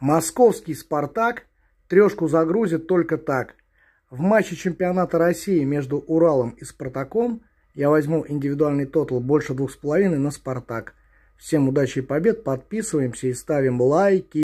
Московский «Спартак» трешку загрузит только так. В матче чемпионата России между Уралом и «Спартаком» я возьму индивидуальный тотал больше 2,5 на «Спартак». Всем удачи и побед, подписываемся и ставим лайки.